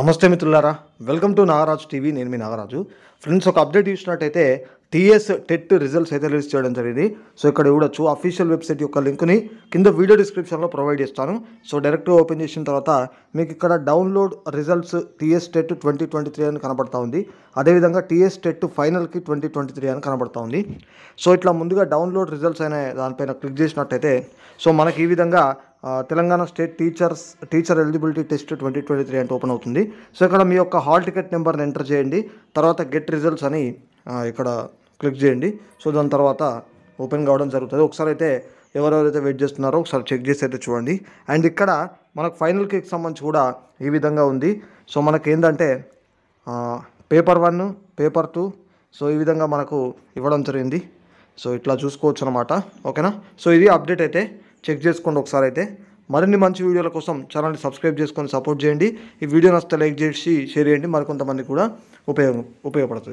నమస్తే మిత్రులారా welcome to Nagaraju TV నేను మీ నాగరాజు ఫ్రెండ్స్ ఒక అప్డేట్ చూసినట్టయితే టీఎస్ టెట్ రిజల్ట్స్ అయితే రిలీజ్ చేయడం జరిగింది సో ఇక్కడ చూడొచ్చు అఫీషియల్ వెబ్సైట్ యొక్క లింక్ని కింద వీడియో డిస్క్రిప్షన్లో ప్రొవైడ్ చేస్తాను సో డైరెక్ట్ ఓపెన్ చేసిన తర్వాత మీకు ఇక్కడ download results TS TET twenty twenty three అని కనబడతా ఉంది అదేవిధంగా టీఎస్ టెట్ ఫైనల్కి ట్వంటీ ట్వంటీ త్రీ అని కనబడుతూ ఉంది సో ఇట్లా ముందుగా డౌన్లోడ్ రిజల్ట్స్ అనే దానిపైన క్లిక్ చేసినట్టయితే సో మనకి ఈ విధంగా Telangana state teachers teacher eligibility test twenty twenty three అంటే ఓపెన్ అవుతుంది సో ఇక్కడ మీ యొక్క హాల్ టికెట్ నెంబర్ని ఎంటర్ చేయండి తర్వాత గెట్ రిజల్ట్స్ అని ఇక్కడ క్లిక్ చేయండి సో దాని తర్వాత ఓపెన్ కావడం జరుగుతుంది ఒకసారి అయితే ఎవరెవరైతే వెయిట్ చేస్తున్నారో ఒకసారి చెక్ చేసి అయితే చూడండి అండ్ ఇక్కడ మనకు ఫైనల్ కేక్ సంబంధించి కూడా ఈ విధంగా ఉంది సో మనకి ఏంటంటే paper one paper two so ఈ విధంగా మనకు ఇవ్వడం జరిగింది సో ఇట్లా చూసుకోవచ్చు అనమాట ఓకేనా సో ఇది అప్డేట్ అయితే చెక్ చేసుకోండి ఒకసారి అయితే మరిన్ని మంచి వీడియోల కోసం ఛానల్ని సబ్స్క్రైబ్ చేసుకొని సపోర్ట్ చేయండి ఈ వీడియో నచ్చితే లైక్ చేసి షేర్ చేయండి మరికొంతమంది కూడా ఉపయోగం ఉపయోగపడుతుంది